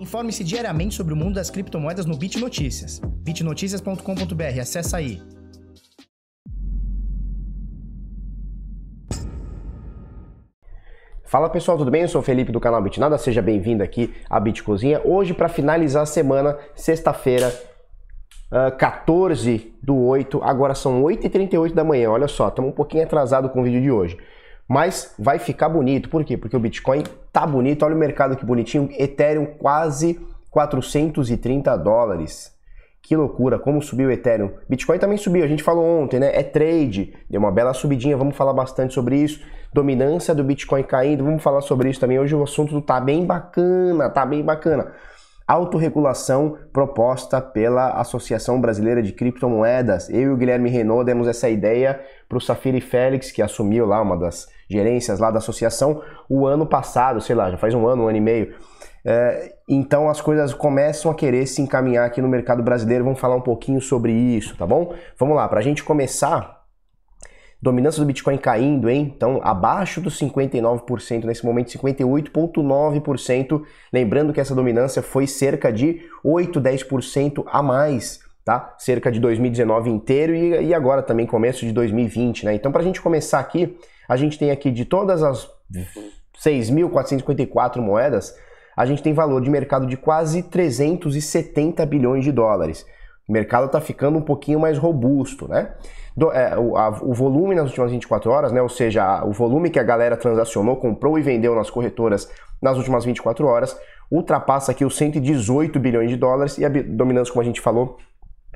Informe-se diariamente sobre o mundo das criptomoedas no Bit Notícias. bitnoticias.com.br, acessa aí. Fala pessoal, tudo bem? Eu sou o Felipe do canal BitNada, seja bem-vindo aqui à Bit Cozinha. Hoje, para finalizar a semana, sexta-feira, uh, ah, 14 do 8, agora são 8h38 da manhã, olha só, estamos um pouquinho atrasado com o vídeo de hoje mas vai ficar bonito. Por quê? Porque o Bitcoin tá bonito, olha o mercado que bonitinho, Ethereum quase 430 dólares. Que loucura, como subiu o Ethereum. Bitcoin também subiu, a gente falou ontem, né? É trade, deu uma bela subidinha, vamos falar bastante sobre isso. Dominância do Bitcoin caindo, vamos falar sobre isso também. Hoje o assunto tá bem bacana, tá bem bacana autorregulação proposta pela Associação Brasileira de Criptomoedas. Eu e o Guilherme Renault demos essa ideia para o Safiri Félix, que assumiu lá uma das gerências lá da associação o ano passado, sei lá, já faz um ano, um ano e meio. É, então as coisas começam a querer se encaminhar aqui no mercado brasileiro. Vamos falar um pouquinho sobre isso, tá bom? Vamos lá, para a gente começar, Dominância do Bitcoin caindo, hein? Então, abaixo dos 59%, nesse momento 58,9%. Lembrando que essa dominância foi cerca de 8, 10% a mais tá? Cerca de 2019 inteiro e, e, agora também começo de 2020, né? Então, para a gente começar aqui, a gente tem aqui de todas as 6.454 moedas, a gente tem valor de mercado de quase 370 bilhões de dólares. O mercado está ficando um pouquinho mais robusto, né? Do, é, o, a, o, volume nas últimas 24 horas, né? Ou seja, o volume que a galera transacionou, comprou e vendeu nas corretoras nas últimas 24 horas, ultrapassa aqui os 118 bilhões de dólares e a dominância, como a gente falou,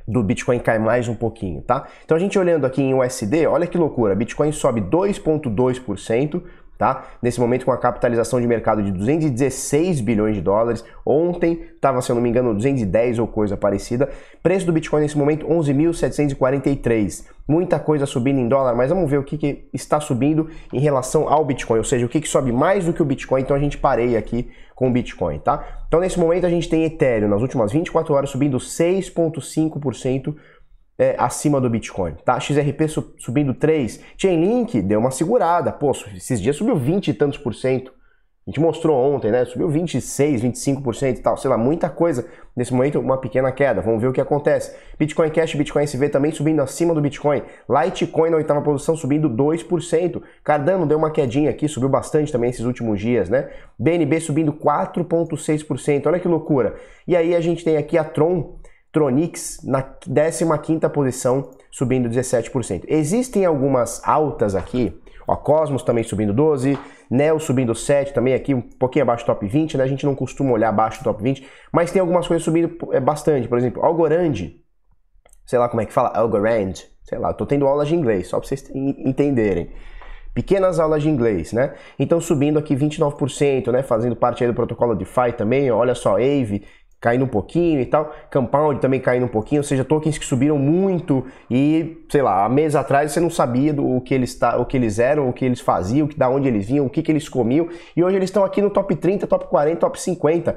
do Bitcoin cai mais um pouquinho, tá? Então a gente olhando aqui em USD, olha que loucura, Bitcoin sobe 2.2%, tá? Nesse momento com a capitalização de mercado de 216 bilhões de dólares. Ontem estava, se eu não me engano, 210 ou coisa parecida. Preço do Bitcoin nesse momento 11.743. Muita coisa subindo em dólar, mas vamos ver o que, que, está subindo em relação ao Bitcoin, ou seja, o que, que sobe mais do que o Bitcoin. Então a gente parei aqui com o Bitcoin, tá? Então nesse momento a gente tem Ethereum nas últimas 24 horas subindo 6.5% é, acima do Bitcoin, tá? XRP subindo 3, Chainlink deu uma segurada, pô, esses dias subiu 20 e tantos por cento. A gente mostrou ontem, né? Subiu 26, 25% e tal, sei lá, muita coisa. Nesse momento, uma pequena queda. Vamos ver o que acontece. Bitcoin Cash, Bitcoin SV também subindo acima do Bitcoin. Litecoin na oitava posição subindo 2%. Cardano deu uma quedinha aqui, subiu bastante também esses últimos dias, né? BNB subindo 4,6%. Olha que loucura. E aí a gente tem aqui a Tron Tronix na 15ª posição, subindo 17%. Existem algumas altas aqui, ó, Cosmos também subindo 12, Neo subindo 7 também aqui, um pouquinho abaixo do top 20, né? A gente não costuma olhar abaixo do top 20, mas tem algumas coisas subindo é, bastante, por exemplo, Algorand, sei lá como é que fala, Algorand, sei lá, tô tendo aulas de inglês, só para vocês entenderem pequenas aulas de inglês, né? Então subindo aqui 29%, né? Fazendo parte aí do protocolo DeFi também. Olha só, AVE caindo um pouquinho e tal. Compound também caindo um pouquinho, ou seja, tokens que subiram muito e, sei lá, há meses atrás você não sabia do o que eles tá, o que eles eram, o que eles faziam, da onde eles vinham, o que, que eles comiam. E hoje eles estão aqui no top 30, top 40, top 50.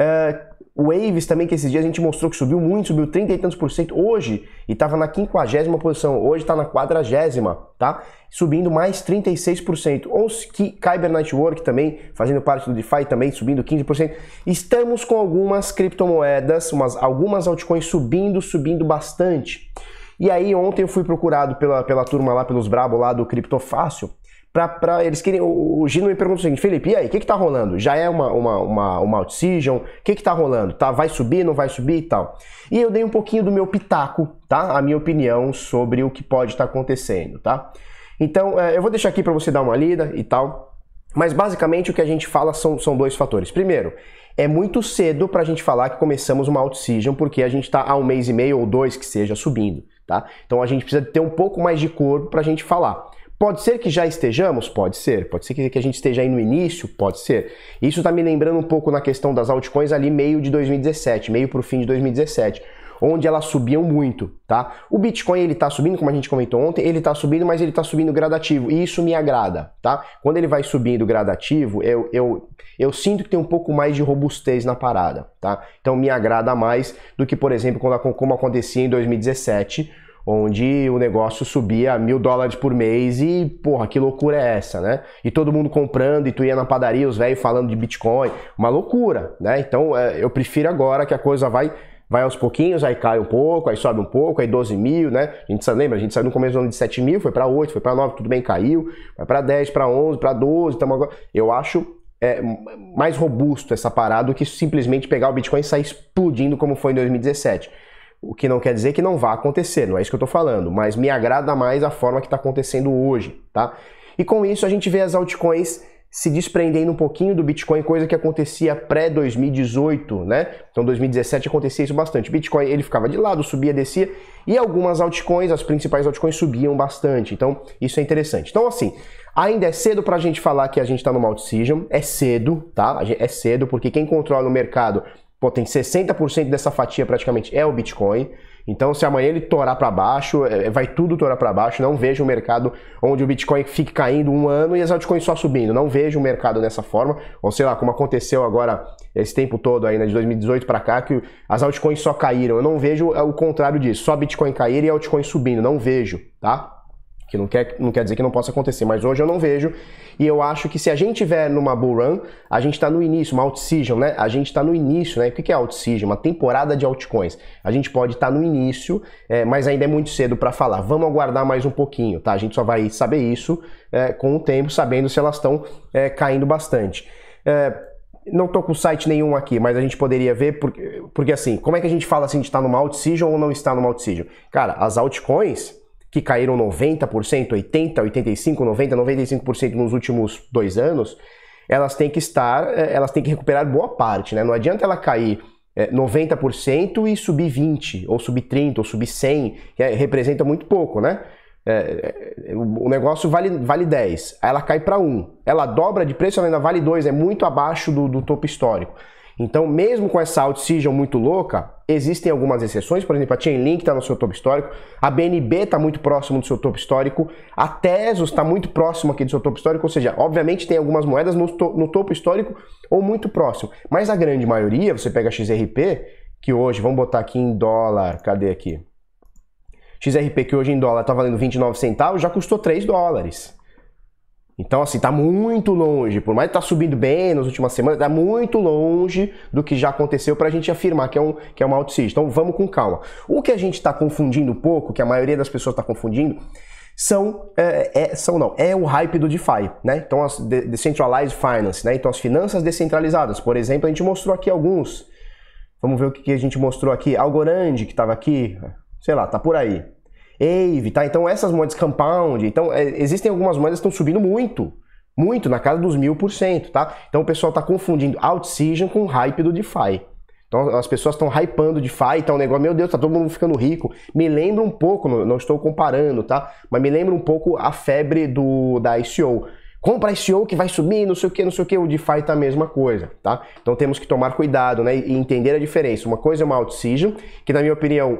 Uh, Waves também, que esses dias a gente mostrou que subiu muito, subiu 30 e tantos por cento hoje e estava na quinquagésima posição, hoje está na quadragésima, tá? Subindo mais 36%. Ou que Kyber Network também, fazendo parte do DeFi também, subindo 15%. Estamos com algumas criptomoedas, umas, algumas altcoins subindo, subindo bastante. E aí ontem eu fui procurado pela, pela turma lá, pelos brabo lá do Fácil. Pra, pra, eles queriam, o, o Gino me pergunta o seguinte, Felipe, e aí, o que que tá rolando? Já é uma, uma, uma, uma out-season? O que que tá rolando? Tá, vai subir, não vai subir e tal? E eu dei um pouquinho do meu pitaco, tá? A minha opinião sobre o que pode estar tá acontecendo, tá? Então, é, eu vou deixar aqui para você dar uma lida e tal, mas basicamente o que a gente fala são, são dois fatores. Primeiro, é muito cedo para a gente falar que começamos uma out-season porque a gente está há um mês e meio ou dois que seja subindo, tá? Então a gente precisa ter um pouco mais de corpo para a gente falar. Pode ser que já estejamos? Pode ser. Pode ser que a gente esteja aí no início? Pode ser. Isso está me lembrando um pouco na questão das altcoins ali meio de 2017, meio para o fim de 2017 onde elas subiam muito, tá? O Bitcoin ele está subindo, como a gente comentou ontem, ele está subindo, mas ele está subindo gradativo, e isso me agrada, tá? Quando ele vai subindo gradativo, eu, eu, eu sinto que tem um pouco mais de robustez na parada, tá? Então me agrada mais do que, por exemplo, quando, como acontecia em 2017, onde o negócio subia mil dólares por mês e, porra, que loucura é essa, né? E todo mundo comprando e tu ia na padaria, os velhos falando de Bitcoin, uma loucura, né? Então é, eu prefiro agora que a coisa vai vai aos pouquinhos, aí cai um pouco, aí sobe um pouco, aí 12 mil, né? A gente lembra, a gente saiu no começo do ano de 7 mil, foi para 8, foi para 9, tudo bem, caiu, vai para 10, para 11, para 12, estamos agora. Eu acho é, mais robusto essa parada do que simplesmente pegar o Bitcoin e sair explodindo como foi em 2017. O que não quer dizer que não vá acontecer, não é isso que eu estou falando, mas me agrada mais a forma que está acontecendo hoje, tá? E com isso a gente vê as altcoins se desprendendo um pouquinho do Bitcoin, coisa que acontecia pré-2018, né? Então 2017 acontecia isso bastante. Bitcoin ele ficava de lado, subia, descia, e algumas altcoins, as principais altcoins subiam bastante. Então isso é interessante. Então assim, ainda é cedo para a gente falar que a gente está no alt season, é cedo, tá? É cedo porque quem controla o mercado pô, tem 60% dessa fatia praticamente é o Bitcoin. Então, se amanhã ele torar para baixo, é, é, vai tudo torar para baixo. Não vejo um mercado onde o Bitcoin fique caindo um ano e as altcoins só subindo. Não vejo um mercado dessa forma. Ou sei lá, como aconteceu agora esse tempo todo aí, né, de 2018 para cá, que as altcoins só caíram. Eu não vejo é, o contrário disso. Só Bitcoin cair e altcoins subindo. Não vejo, tá? Que não quer, não quer dizer que não possa acontecer, mas hoje eu não vejo. E eu acho que se a gente tiver numa bull run, a gente está no início, uma out-season, né? A gente está no início, né? O que é out-season? Uma temporada de altcoins. A gente pode estar tá no início, é, mas ainda é muito cedo para falar. Vamos aguardar mais um pouquinho, tá? A gente só vai saber isso é, com o tempo, sabendo se elas estão é, caindo bastante é, não tô com site nenhum aqui, mas a gente poderia ver, porque, porque assim, como é que a gente fala assim de estar tá numa alt ou não está numa alt -season? Cara, as altcoins, que caíram 90%, 80%, 85%, 90%, 95% nos últimos dois anos, elas têm que estar, eh, elas têm que recuperar boa parte, né? Não adianta ela cair 90% eh, e subir 20, ou subir 30, ou subir 100, que é, representa muito pouco, né? Eh, o negócio vale, vale 10, aí ela cai para 1, ela dobra de preço, ela ainda vale 2, é muito abaixo do, do topo histórico. Então, mesmo com essa out muito louca, existem algumas exceções. Por exemplo, a Chainlink está no seu topo histórico, a BNB está muito próximo do seu topo histórico, a Tesos está muito próximo aqui do seu topo histórico. Ou seja, obviamente tem algumas moedas no, to no topo histórico ou muito próximo. Mas a grande maioria, você pega a XRP, que hoje, vamos botar aqui em dólar, cadê aqui? XRP que hoje em dólar está valendo 29 centavos, já custou 3 dólares. Então, assim, tá muito longe, por mais que tá subindo bem nas últimas semanas, tá muito longe do que já aconteceu para a gente afirmar que é, um, que é uma altseed. Então, vamos com calma. O que a gente está confundindo um pouco, que a maioria das pessoas está confundindo, são, é, é, são não, é o hype do DeFi, né? Então, as Decentralized Finance, né? Então, as finanças descentralizadas, por exemplo, a gente mostrou aqui alguns. Vamos ver o que, que a gente mostrou aqui. Algorand, que estava aqui, sei lá, tá por aí. AVE, tá? Então essas moedas compound, então é, existem algumas moedas que estão subindo muito, muito, na casa dos mil por cento, tá? Então o pessoal está confundindo OutSeason com o hype do DeFi. Então as pessoas estão hypando DeFi, tá um negócio, meu Deus, tá todo mundo ficando rico. Me lembra um pouco, não, não estou comparando, tá? Mas me lembra um pouco a febre do da ICO compra ICO que vai subir, não sei o que, não sei o que, o DeFi tá a mesma coisa, tá? Então temos que tomar cuidado, né, e entender a diferença. Uma coisa é uma OutSeason, que na minha opinião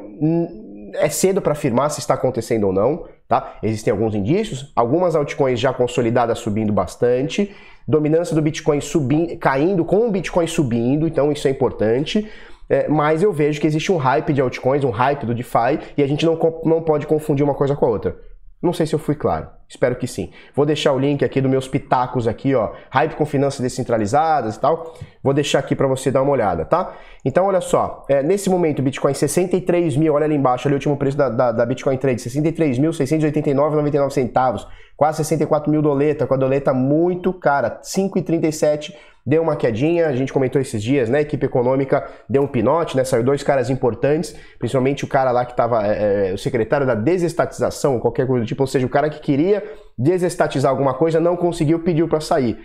é cedo para afirmar se está acontecendo ou não, tá? Existem alguns indícios, algumas altcoins já consolidadas subindo bastante, dominância do Bitcoin subindo, caindo com o Bitcoin subindo, então isso é importante. É, mas eu vejo que existe um hype de altcoins, um hype do DeFi, e a gente não, não pode confundir uma coisa com a outra. Não sei se eu fui claro. Espero que sim. Vou deixar o link aqui dos meus pitacos aqui, ó, hype com finanças descentralizadas e tal. Vou deixar aqui para você dar uma olhada, tá? Então, olha só, é, nesse momento o Bitcoin 63 mil, olha ali embaixo, ali o último preço da, da, da Bitcoin Trade, 63.689,99 centavos, quase 64 mil doleta, com a doleta muito cara, 5,37 deu uma quedinha, a gente comentou esses dias, né? equipe econômica deu um pinote, né? Saiu dois caras importantes, principalmente o cara lá que estava é, é, o secretário da desestatização, qualquer coisa do tipo, ou seja, o cara que queria desestatizar alguma coisa não conseguiu, pediu para sair.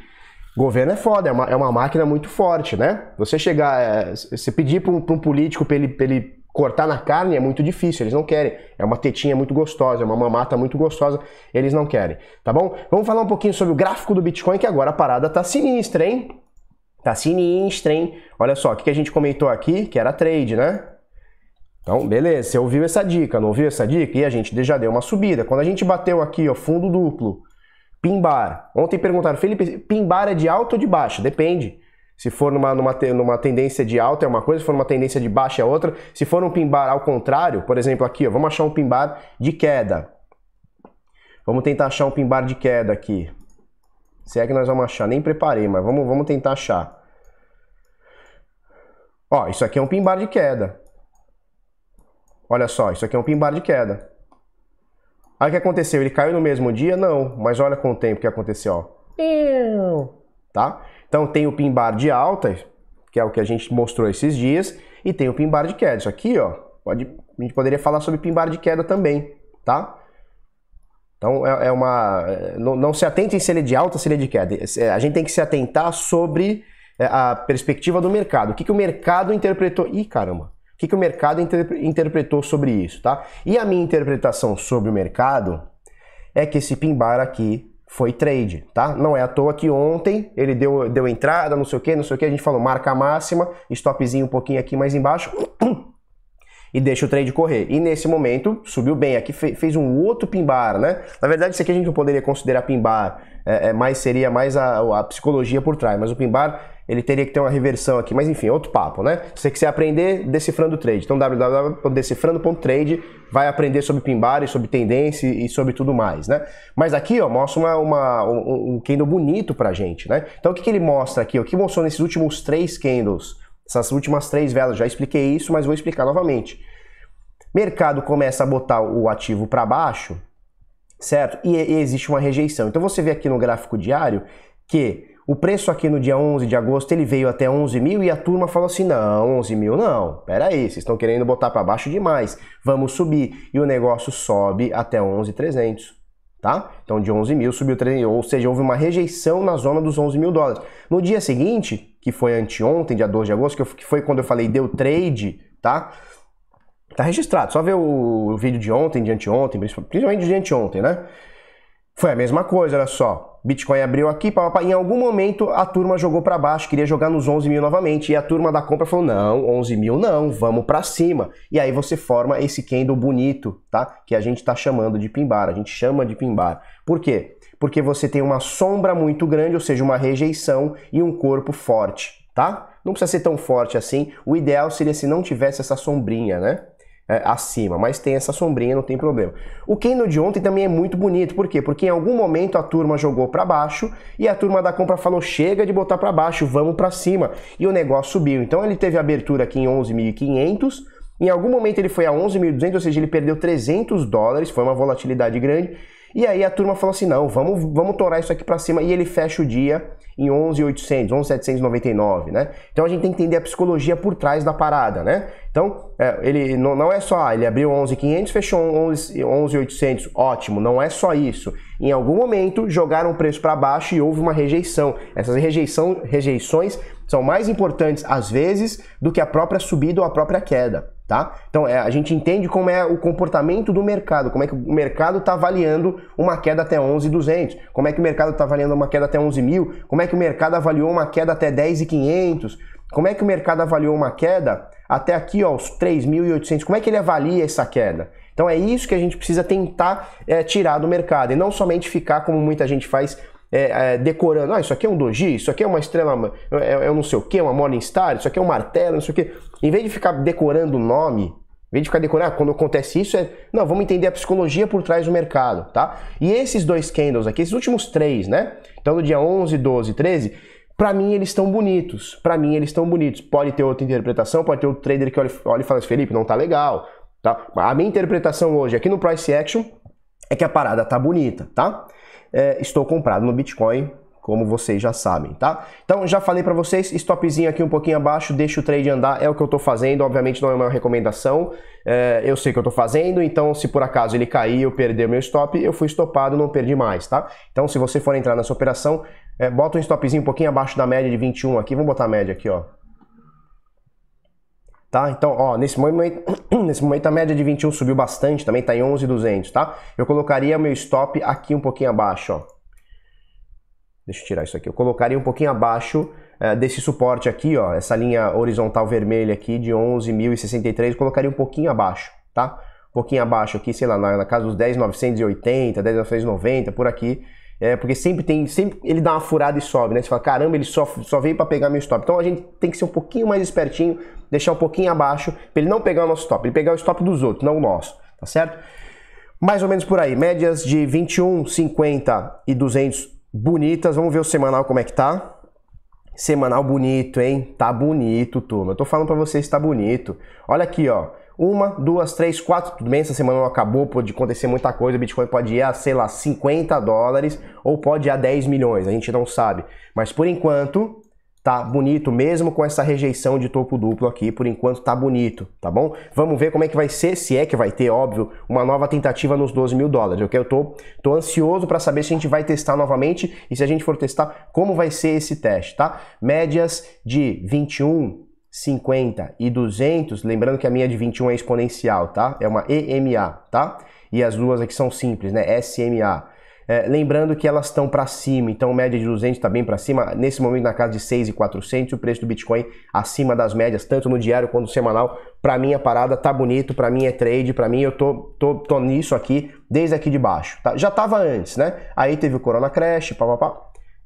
Governo é foda, é uma, é uma máquina muito forte, né? Você chegar, é, você pedir para um, um, político para ele, pra ele cortar na carne é muito difícil, eles não querem. É uma tetinha muito gostosa, é uma mamata muito gostosa, eles não querem, tá bom? Vamos falar um pouquinho sobre o gráfico do Bitcoin, que agora a parada tá sinistra, hein? Tassini tá sinistra, hein? Olha só, o que a gente comentou aqui, que era trade, né? Então, beleza, você ouviu essa dica, não ouviu essa dica? E a gente já deu uma subida. Quando a gente bateu aqui, ó, fundo duplo, pimbar. Ontem perguntaram, Felipe, pimbar é de alto ou de baixo Depende. Se for numa, numa, numa tendência de alta é uma coisa, se for numa tendência de baixa é outra. Se for um pimbar ao contrário, por exemplo aqui, ó, vamos achar um pimbar de queda. Vamos tentar achar um pimbar de queda aqui. Se é que nós vamos achar, nem preparei, mas vamos, vamos tentar achar. Ó, isso aqui é um pimbar de queda. Olha só, isso aqui é um pimbar de queda. Aí o que aconteceu? Ele caiu no mesmo dia? Não, mas olha com o tempo que aconteceu, ó. Tá? Então tem o pimbar de alta, que é o que a gente mostrou esses dias, e tem o pimbar de queda. Isso aqui, ó, pode, a gente poderia falar sobre pimbar de queda também, tá? Então é, é uma. Não, não, se atentem se ele é de alta, se ele é de queda. É, a gente tem que se atentar sobre é, a perspectiva do mercado. O que, que o mercado interpretou. Ih, caramba! O que, que o mercado interpretou sobre isso, tá? E a minha interpretação sobre o mercado é que esse pimbar aqui foi trade, tá? Não é à toa que ontem ele deu, deu entrada, não sei o que, não sei o que, a gente falou marca máxima, stopzinho um pouquinho aqui mais embaixo, e deixa o trade correr. E nesse momento subiu bem. Aqui fez um outro pimbar, né? Na verdade, isso aqui a gente não poderia considerar pimbar, é, é mais seria mais a, a, psicologia por trás, mas o pimbar ele teria que ter uma reversão aqui, mas enfim, é outro papo, né? Se você quiser aprender, decifrando o trade. Então, www.decifrando.trade vai aprender sobre pimbar e sobre tendência e sobre tudo mais, né? Mas aqui, ó, mostra uma, uma um, um, candle bonito pra gente, né? Então, o que, que ele mostra aqui? O que mostrou nesses últimos três candles? Essas últimas três velas, já expliquei isso, mas vou explicar novamente. Mercado começa a botar o ativo para baixo, certo? E, e, existe uma rejeição. Então você vê aqui no gráfico diário que o preço aqui no dia 11 de agosto ele veio até 11 mil e a turma falou assim: não, 11 mil não, peraí, vocês estão querendo botar para baixo demais, vamos subir. E o negócio sobe até 11,300. Tá? Então de 11 mil subiu 3, ou seja, houve uma rejeição na zona dos 11 mil dólares. No dia seguinte, que foi anteontem, dia 12 de agosto, que foi quando eu falei deu trade, tá? Tá registrado, só ver o vídeo de ontem, de anteontem, principalmente de anteontem, né? Foi a mesma coisa, olha só. Bitcoin abriu aqui, papapá. em algum momento a turma jogou para baixo, queria jogar nos 11 mil novamente, e a turma da compra falou, não, 11 mil não, vamos para cima. E aí você forma esse candle bonito, tá? Que a gente tá chamando de pimbar, a gente chama de pimbar. Por quê? porque você tem uma sombra muito grande, ou seja, uma rejeição e um corpo forte, tá? Não precisa ser tão forte assim. O ideal seria se não tivesse essa sombrinha, né? É, acima, mas tem essa sombrinha, não tem problema. O Kendo de ontem também é muito bonito, por quê? Porque em algum momento a turma jogou para baixo e a turma da compra falou: chega de botar para baixo, vamos para cima, e o negócio subiu. Então ele teve abertura aqui em 11.500. Em algum momento ele foi a 11.200, ou seja, ele perdeu 300 dólares, foi uma volatilidade grande. E aí a turma falou assim: não, vamos, vamos torar isso aqui para cima. E ele fecha o dia em 11.800, 11.799, né? Então a gente tem que entender a psicologia por trás da parada, né? Então, é, ele não, não é só, ah, ele abriu 11.500, fechou 11.800, ótimo, não é só isso. Em algum momento jogaram o preço para baixo e houve uma rejeição. Essas rejeição, rejeições são mais importantes às vezes do que a própria subida ou a própria queda. Tá? Então é, a gente entende como é o comportamento do mercado, como é que o mercado está avaliando uma queda até 11,200, como é que o mercado está avaliando uma queda até 11 mil, como é que o mercado avaliou uma queda até 10,500, como é que o mercado avaliou uma queda até aqui, ó, os 3.800, como é que ele avalia essa queda? Então é isso que a gente precisa tentar é, tirar do mercado e não somente ficar como muita gente faz é, é, decorando, ah, isso aqui é um doji, isso aqui é uma estrela, é, é, é um não sei o que, uma morning star, isso aqui é um martelo, não sei o que. Em vez de ficar decorando o nome, em vez de ficar decorando, ah, quando acontece isso, é, não, vamos entender a psicologia por trás do mercado, tá? E esses dois candles aqui, esses últimos três, né? Então, do dia 11, 12, 13, para mim eles estão bonitos. Para mim eles estão bonitos. Pode ter outra interpretação, pode ter outro trader que olha, olha e fala assim, Felipe, não tá legal. Tá? A minha interpretação hoje aqui no Price Action é que a parada tá bonita, tá? é, estou comprado no Bitcoin, como vocês já sabem, tá? Então, já falei para vocês, stopzinho aqui um pouquinho abaixo, deixa o trade andar, é o que eu estou fazendo, obviamente não é uma recomendação, é, eu sei que eu estou fazendo, então se por acaso ele cair, eu perder o meu stop, eu fui stopado, não perdi mais, tá? Então, se você for entrar nessa operação, é, bota um stopzinho um pouquinho abaixo da média de 21 aqui, vamos botar a média aqui, ó, Tá? Então, ó, nesse momento, nesse momento a média de 21 subiu bastante, também está em 11,200, tá? Eu colocaria meu stop aqui um pouquinho abaixo, ó. Deixa eu tirar isso aqui. Eu colocaria um pouquinho abaixo eh, desse suporte aqui, ó, essa linha horizontal vermelha aqui de 11.063, colocaria um pouquinho abaixo, tá? Um pouquinho abaixo aqui, sei lá, na, na casa dos 10.980, 10.990, por aqui, é, porque sempre tem, sempre ele dá uma furada e sobe, né? Você fala, caramba, ele só, só veio para pegar meu stop. Então a gente tem que ser um pouquinho mais espertinho, deixar um pouquinho abaixo, para ele não pegar o nosso stop, ele pegar o stop dos outros, não o nosso, tá certo? Mais ou menos por aí, médias de 21, 50 e 200 bonitas. Vamos ver o semanal como é que tá. Semanal bonito, hein? Tá bonito, turma. Eu tô falando para vocês, tá bonito. Olha aqui, ó. Uma, duas, três, quatro, tudo bem, essa semana não acabou, pode acontecer muita coisa, o Bitcoin pode ir a, sei lá, 50 dólares ou pode ir a 10 milhões, a gente não sabe. Mas por enquanto, tá bonito, mesmo com essa rejeição de topo duplo aqui, por enquanto tá bonito, tá bom? Vamos ver como é que vai ser, se é que vai ter, óbvio, uma nova tentativa nos 12 mil dólares, ok? Eu tô, tô ansioso para saber se a gente vai testar novamente e se a gente for testar, como vai ser esse teste, tá? Médias de 21, 50 e 200, lembrando que a minha de 21 é exponencial, tá? É uma EMA, tá? E as duas aqui são simples, né? SMA. É, lembrando que elas estão para cima, então média de 200 está bem para cima, nesse momento na casa de 6,400, o preço do Bitcoin acima das médias, tanto no diário quanto no semanal. Para mim a parada tá bonito, para mim é trade, para mim eu tô, tô, tô nisso aqui, desde aqui de baixo. Tá? Já tava antes, né? Aí teve o Corona Crash, papapá.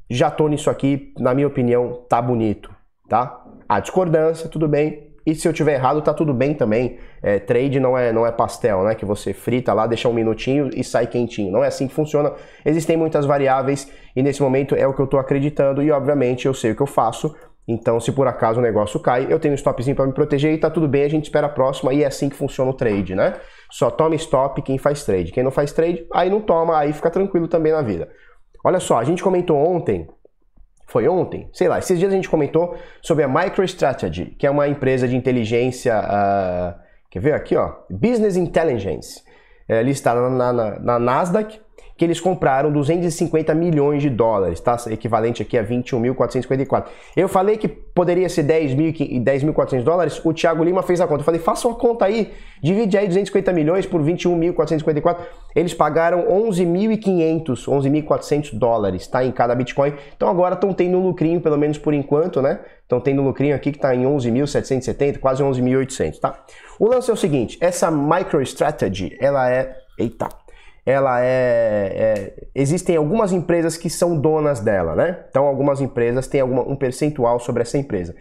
Já tô nisso aqui, na minha opinião, tá bonito, tá? a discordância, tudo bem. E se eu tiver errado, tá tudo bem também. É, trade não é, não é pastel, né? Que você frita lá, deixa um minutinho e sai quentinho. Não é assim que funciona. Existem muitas variáveis e nesse momento é o que eu estou acreditando e, obviamente, eu sei o que eu faço. Então, se por acaso o negócio cai, eu tenho um stopzinho para me proteger e tá tudo bem, a gente espera a próxima e é assim que funciona o trade, né? Só toma stop quem faz trade. Quem não faz trade, aí não toma, aí fica tranquilo também na vida. Olha só, a gente comentou ontem foi ontem, sei lá, esses dias a gente comentou sobre a MicroStrategy, que é uma empresa de inteligência, uh, quer ver aqui, ó, Business Intelligence, é, listada na, na, na Nasdaq, que eles compraram 250 milhões de dólares, tá? Equivalente aqui a 21.454. Eu falei que poderia ser 10.400 10 dólares, o Thiago Lima fez a conta. Eu falei, faça uma conta aí, divide aí 250 milhões por 21.454. Eles pagaram 11.500, 11.400 dólares, tá? Em cada Bitcoin. Então agora estão tendo um lucrinho, pelo menos por enquanto, né? Estão tendo um lucrinho aqui que está em 11.770, quase 11.800, tá? O lance é o seguinte, essa MicroStrategy, ela é... Eita, ela é, é, existem algumas empresas que são donas dela, né? Então algumas empresas têm alguma, um percentual sobre essa empresa.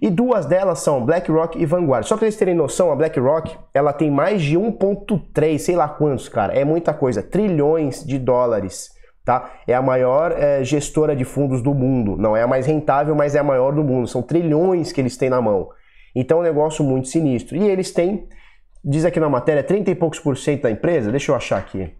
E duas delas são BlackRock e Vanguard. Só para vocês terem noção, a BlackRock, ela tem mais de 1.3, sei lá quantos, cara, é muita coisa, trilhões de dólares, tá? É a maior é, gestora de fundos do mundo. Não é a mais rentável, mas é a maior do mundo. São trilhões que eles têm na mão. Então é um negócio muito sinistro. E eles têm, diz aqui na matéria, 30 e poucos por cento da empresa, deixa eu achar aqui.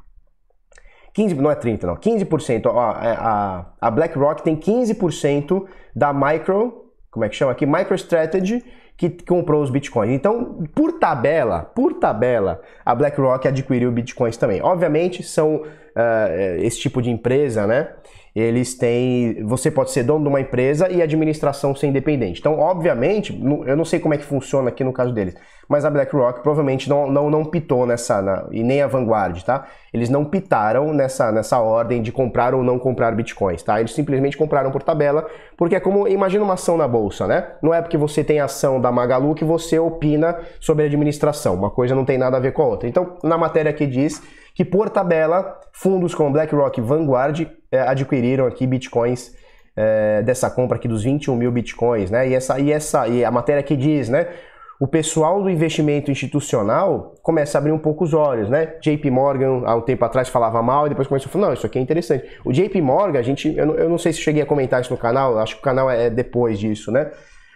15, não é 30, não, 15%. Ó, é, a, a BlackRock tem 15% da Micro, como é que chama aqui? MicroStrategy, que comprou os bitcoins. Então, por tabela, por tabela, a BlackRock adquiriu bitcoins também. Obviamente, são uh, esse tipo de empresa, né? eles têm. Você pode ser dono de uma empresa e administração ser independente. Então, obviamente, eu não sei como é que funciona aqui no caso deles, mas a BlackRock provavelmente não, não, não pitou nessa. Na, e nem a Vanguard, tá? Eles não pitaram nessa, nessa ordem de comprar ou não comprar bitcoins, tá? Eles simplesmente compraram por tabela, porque é como. Imagina uma ação na bolsa, né? Não é porque você tem ação da Magalu que você opina sobre a administração. Uma coisa não tem nada a ver com a outra. Então, na matéria que diz que por tabela, fundos como BlackRock e Vanguard é, adquiriram aqui bitcoins é, dessa compra aqui dos 21 mil bitcoins, né? E essa, e essa, e a matéria que diz, né? o pessoal do investimento institucional começa a abrir um pouco os olhos, né? JP Morgan, há um tempo atrás, falava mal e depois começou a falar, não, isso aqui é interessante. O JP Morgan, a gente, eu não, eu não sei se cheguei a comentar isso no canal, acho que o canal é depois disso, né?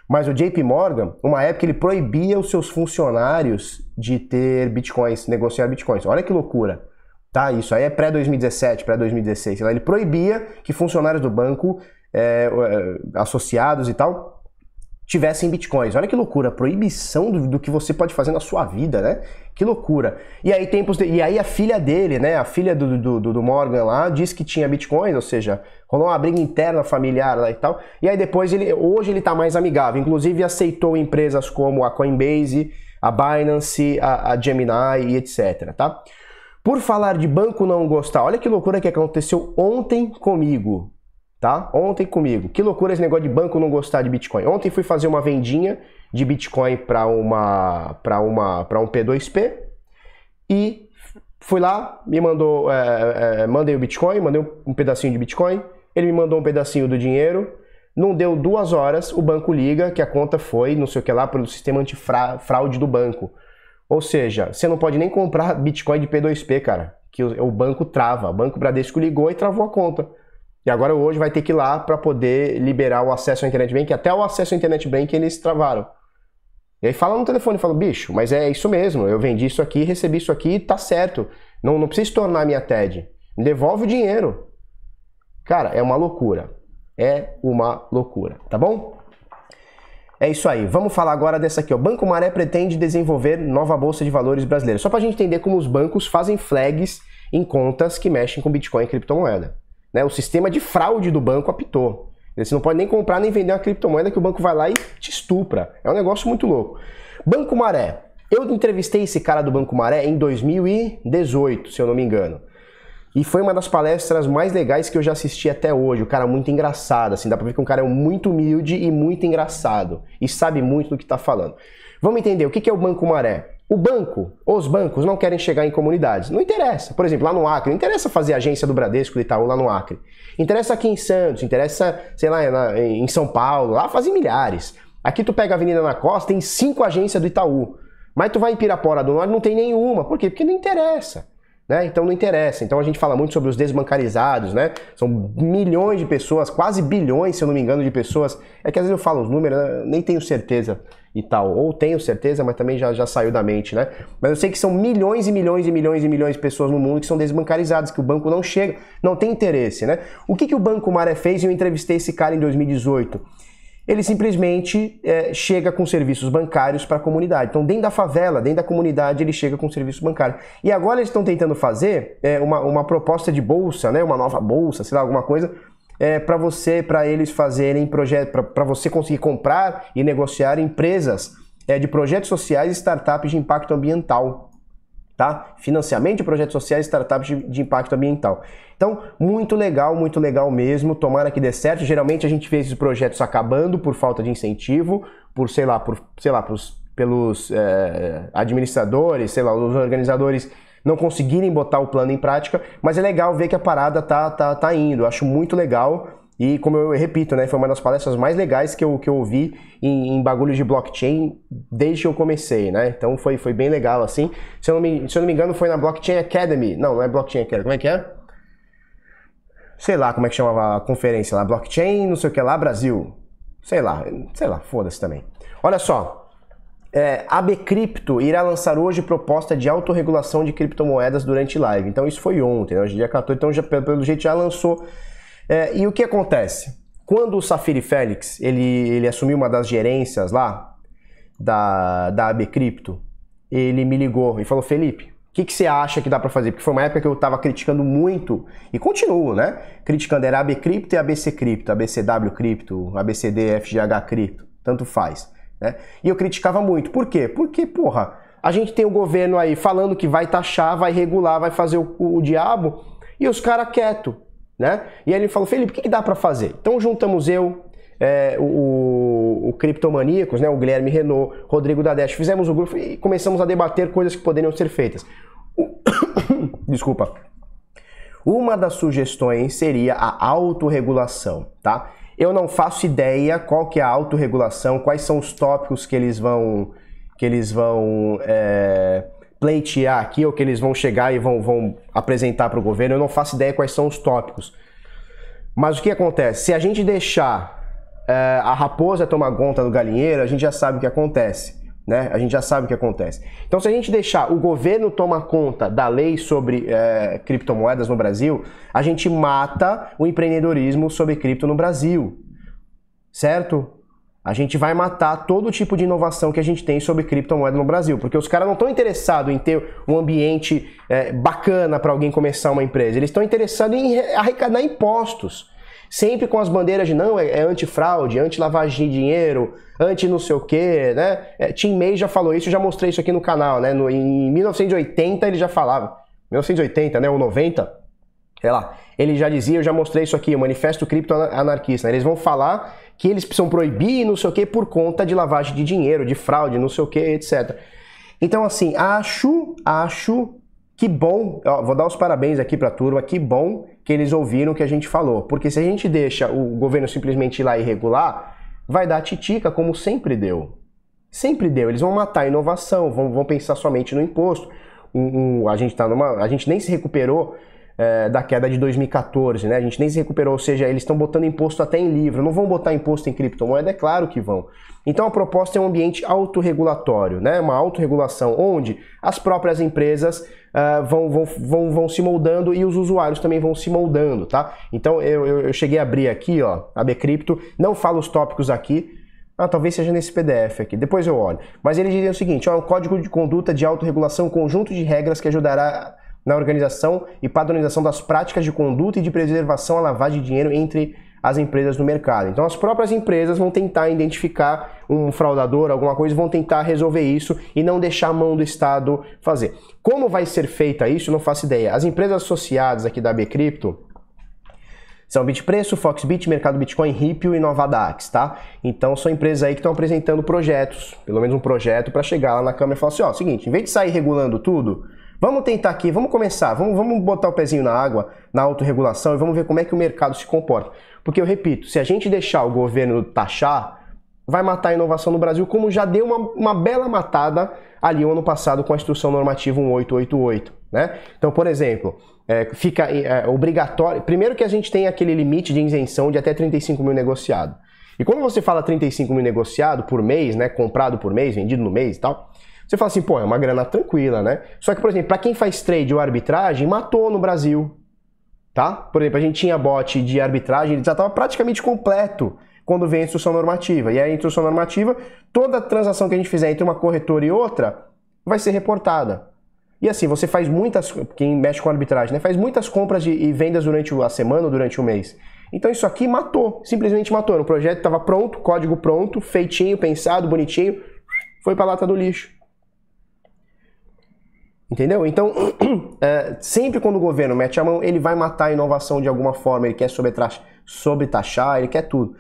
Mas o JP Morgan, uma época, ele proibia os seus funcionários de ter bitcoins, negociar bitcoins. Olha que loucura. Tá, isso aí é pré-2017, pré-2016. Então, ele proibia que funcionários do banco, é, é, associados e tal, tivessem bitcoins. Olha que loucura, proibição do, do, que você pode fazer na sua vida, né? Que loucura. E aí tempos de, e aí a filha dele, né? A filha do, do, do Morgan lá disse que tinha bitcoins, ou seja, rolou uma briga interna familiar lá e tal. E aí depois ele, hoje ele tá mais amigável. Inclusive aceitou empresas como a Coinbase, a Binance, a, a Gemini e etc. Tá? Por falar de banco não gostar, olha que loucura que aconteceu ontem comigo, tá? Ontem comigo. Que loucura esse negócio de banco não gostar de Bitcoin. Ontem fui fazer uma vendinha de Bitcoin para uma para uma para um P2P e fui lá, me mandou é, é, é mandei o Bitcoin, mandei um pedacinho de Bitcoin, ele me mandou um pedacinho do dinheiro. Não deu duas horas, o banco liga que a conta foi, não sei o que lá, pelo sistema antifraude do banco. Ou seja, você não pode nem comprar Bitcoin de P2P, cara, que o, banco trava. O Banco Bradesco ligou e travou a conta. E agora hoje vai ter que ir lá para poder liberar o acesso à internet bank, até o acesso à internet bank eles travaram. E aí fala no telefone, fala, bicho, mas é isso mesmo, eu vendi isso aqui, recebi isso aqui, tá certo. Não, não precisa tornar minha TED. Me devolve o dinheiro. Cara, é uma loucura. É uma loucura, tá bom? É isso aí. Vamos falar agora dessa aqui. O Banco Maré pretende desenvolver nova bolsa de valores brasileira. Só para a gente entender como os bancos fazem flags em contas que mexem com Bitcoin e criptomoeda. Né? O sistema de fraude do banco apitou. Você não pode nem comprar nem vender uma criptomoeda que o banco vai lá e te estupra. É um negócio muito louco. Banco Maré. Eu entrevistei esse cara do Banco Maré em 2018, se eu não me engano. E foi uma das palestras mais legais que eu já assisti até hoje. O cara é muito engraçado, assim, dá pra ver que um cara é muito humilde e muito engraçado. E sabe muito do que tá falando. Vamos entender o que é o Banco Maré. O banco, os bancos não querem chegar em comunidades. Não interessa. Por exemplo, lá no Acre, não interessa fazer agência do Bradesco e Itaú lá no Acre. Interessa aqui em Santos, interessa, sei lá, em São Paulo, lá fazem milhares. Aqui tu pega a Avenida na Costa, tem cinco agências do Itaú. Mas tu vai em Pirapora do Norte, não tem nenhuma. Por quê? Porque não interessa. Né? Então não interessa. Então a gente fala muito sobre os desbancarizados, né? São milhões de pessoas, quase bilhões, se eu não me engano, de pessoas. É que às vezes eu falo os números, né? nem tenho certeza e tal. Ou tenho certeza, mas também já, já saiu da mente, né? Mas eu sei que são milhões e milhões e milhões e milhões de pessoas no mundo que são desbancarizadas, que o banco não chega, não tem interesse, né? O que, que o Banco Maré fez? Eu entrevistei esse cara em 2018 ele simplesmente é, chega com serviços bancários para a comunidade. Então, dentro da favela, dentro da comunidade, ele chega com serviço bancário. E agora eles estão tentando fazer é, uma, uma proposta de bolsa, né, uma nova bolsa, sei lá, alguma coisa, é, para você, para eles fazerem projeto, para você conseguir comprar e negociar empresas é, de projetos sociais e startups de impacto ambiental tá? Financiamento de projetos sociais, startups de, de, impacto ambiental. Então, muito legal, muito legal mesmo. Tomara que dê certo. Geralmente a gente vê esses projetos acabando por falta de incentivo, por sei lá, por sei lá, pros, pelos é, administradores, sei lá, os organizadores não conseguirem botar o plano em prática. Mas é legal ver que a parada tá tá, tá indo. Eu acho muito legal. E como eu repito, né, foi uma das palestras mais legais que eu, que eu ouvi em, em bagulho de blockchain desde que eu comecei, né? Então foi, foi bem legal, assim. Se eu, não me, se eu não me engano, foi na Blockchain Academy. Não, não é Blockchain Academy, como é que é? Sei lá como é que chamava a conferência lá, Blockchain, não sei o que lá, Brasil. Sei lá, sei lá, foda-se também. Olha só, é, AB Cripto irá lançar hoje proposta de autorregulação de criptomoedas durante live. Então isso foi ontem, né? hoje é dia 14, então já, pelo jeito já lançou é, e o que acontece? Quando o Safiri Félix ele, ele assumiu uma das gerências lá da, da AB Cripto, ele me ligou e falou: Felipe, o que, que, você acha que dá para fazer? Porque foi uma época que eu estava criticando muito, e continuo, né? Criticando era AB Cripto e ABC Cripto, ABCW Cripto, ABCD, FGH Cripto, tanto faz. Né? E eu criticava muito. Por quê? Porque, porra, a gente tem o um governo aí falando que vai taxar, vai regular, vai fazer o, o, o diabo, e os caras quieto né? E aí ele falou, Felipe, o que, que dá para fazer? Então juntamos eu, é, o, o Criptomaníacos, né, o Guilherme Renault, Rodrigo Dadesh, fizemos o grupo e começamos a debater coisas que poderiam ser feitas. Desculpa. Uma das sugestões seria a autorregulação, tá? Eu não faço ideia qual que é a autorregulação, quais são os tópicos que eles vão que eles vão é, pleitear aqui, ou que eles vão chegar e vão, vão apresentar para o governo, eu não faço ideia quais são os tópicos. Mas o que acontece? Se a gente deixar eh, a raposa tomar conta do galinheiro, a gente já sabe o que acontece. Né? A gente já sabe o que acontece. Então, se a gente deixar o governo tomar conta da lei sobre é, criptomoedas no Brasil, a gente mata o empreendedorismo sobre cripto no Brasil, certo? a gente vai matar todo tipo de inovação que a gente tem sobre criptomoeda no Brasil, porque os caras não estão interessados em ter um ambiente é, bacana para alguém começar uma empresa, eles estão interessados em arrecadar impostos. Sempre com as bandeiras de não, é, é antifraude, anti-lavagem de dinheiro, anti não sei o quê, né? É, Tim May já falou isso, eu já mostrei isso aqui no canal, né? No, em 1980 ele já falava, 1980, né? Ou 90, sei lá. Ele já dizia, eu já mostrei isso aqui, o Manifesto Cripto Anarquista. Né? Eles vão falar que eles precisam proibir, não sei o que, por conta de lavagem de dinheiro, de fraude, não sei o que, etc. Então, assim, acho, acho que bom, ó, vou dar os parabéns aqui para a turma, que bom que eles ouviram o que a gente falou, porque se a gente deixa o governo simplesmente ir lá e regular, vai dar titica como sempre deu. Sempre deu, eles vão matar a inovação, vão, vão pensar somente no imposto. Um, um, a gente tá numa, a gente nem se recuperou é, da queda de 2014, né? A gente nem se recuperou, ou seja, eles estão botando imposto até em livro, não vão botar imposto em criptomoeda, é claro que vão. Então a proposta é um ambiente autorregulatório, né? Uma autorregulação onde as próprias empresas uh, vão, vão, vão, vão se moldando e os usuários também vão se moldando, tá? Então eu, eu, cheguei a abrir aqui, ó, a Bcrypto, não falo os tópicos aqui, ah, talvez seja nesse PDF aqui, depois eu olho. Mas ele diria o seguinte: ó, é um código de conduta de autorregulação, um conjunto de regras que ajudará na organização e padronização das práticas de conduta e de preservação à lavagem de dinheiro entre as empresas no mercado. Então, as próprias empresas vão tentar identificar um fraudador, alguma coisa, vão tentar resolver isso e não deixar a mão do Estado fazer. Como vai ser feita isso, não faço ideia. As empresas associadas aqui da Bcrypto são Bitpreço, Foxbit, Mercado Bitcoin, Ripio e Novadax, tá? Então são empresas aí que estão apresentando projetos, pelo menos um projeto para chegar lá na Câmara e falar assim, ó, seguinte, em vez de sair regulando tudo, Vamos tentar aqui, vamos começar, vamos, vamos botar o pezinho na água, na autorregulação e vamos ver como é que o mercado se comporta. Porque eu repito, se a gente deixar o governo taxar, vai matar a inovação no Brasil, como já deu uma, uma bela matada ali o ano passado com a instrução normativa 1888. Né? Então, por exemplo, é, fica é, é, obrigatório. Primeiro que a gente tem aquele limite de isenção de até 35 mil negociado. E quando você fala 35 mil negociado por mês, né, comprado por mês, vendido no mês e tal, você fala assim, pô, é uma grana tranquila, né? Só que, por exemplo, para quem faz trade ou arbitragem, matou no Brasil, tá? Por exemplo, a gente tinha bot de arbitragem, ele já estava praticamente completo quando vem a instrução normativa. E a instrução normativa, toda transação que a gente fizer entre uma corretora e outra vai ser reportada. E assim, você faz muitas, quem mexe com arbitragem, né, faz muitas compras de, e vendas durante a semana ou durante o mês. Então isso aqui matou, simplesmente matou. O projeto estava pronto, código pronto, feitinho, pensado, bonitinho, foi para a lata do lixo. Entendeu? Então, é, sempre quando o governo mete a mão, ele vai matar a inovação de alguma forma, ele quer sobretaxar, ele quer tudo.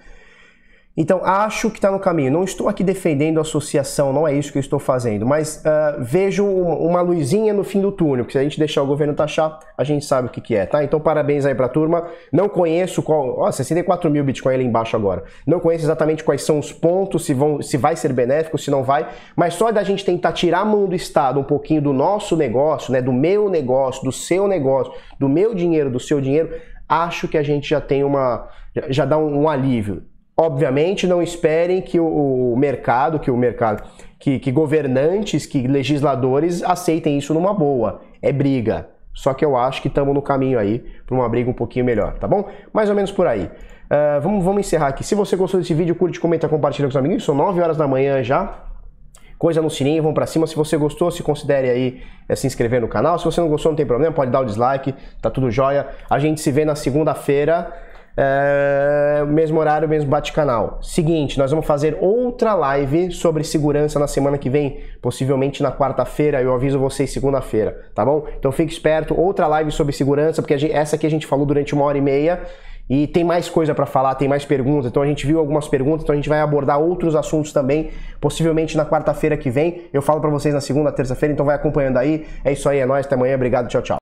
Então, acho que está no caminho. Não estou aqui defendendo a associação, não é isso que eu estou fazendo, mas uh, vejo uma luzinha no fim do túnel, porque se a gente deixar o governo taxar, a gente sabe o que, que é, tá? Então, parabéns aí para a turma. Não conheço qual. Ó, 64 mil Bitcoin ali embaixo agora. Não conheço exatamente quais são os pontos, se, vão, se vai ser benéfico, se não vai, mas só da gente tentar tirar a mão do Estado um pouquinho do nosso negócio, né? Do meu negócio, do seu negócio, do meu dinheiro, do seu dinheiro, acho que a gente já tem uma. já dá um, um alívio Obviamente, não esperem que o, mercado, que o mercado, que, que governantes, que legisladores aceitem isso numa boa. É briga. Só que eu acho que estamos no caminho aí para uma briga um pouquinho melhor, tá bom? Mais ou menos por aí. Uh, vamos, vamos encerrar aqui. Se você gostou desse vídeo, curte, comenta, compartilha com os amigos. São 9 horas da manhã já. Coisa no sininho, vão para cima. Se você gostou, se considere aí é, se inscrever no canal. Se você não gostou, não tem problema, pode dar o dislike, tá tudo jóia. A gente se vê na segunda-feira. É, mesmo horário, mesmo bate-canal. Seguinte, nós vamos fazer outra live sobre segurança na semana que vem, possivelmente na quarta-feira. Eu aviso vocês segunda-feira, tá bom? Então fique esperto. Outra live sobre segurança, porque gente, essa aqui a gente falou durante uma hora e meia. E tem mais coisa para falar, tem mais perguntas. Então a gente viu algumas perguntas, então a gente vai abordar outros assuntos também, possivelmente na quarta-feira que vem. Eu falo para vocês na segunda, terça-feira, então vai acompanhando aí. É isso aí, é nóis, até amanhã, obrigado, tchau, tchau.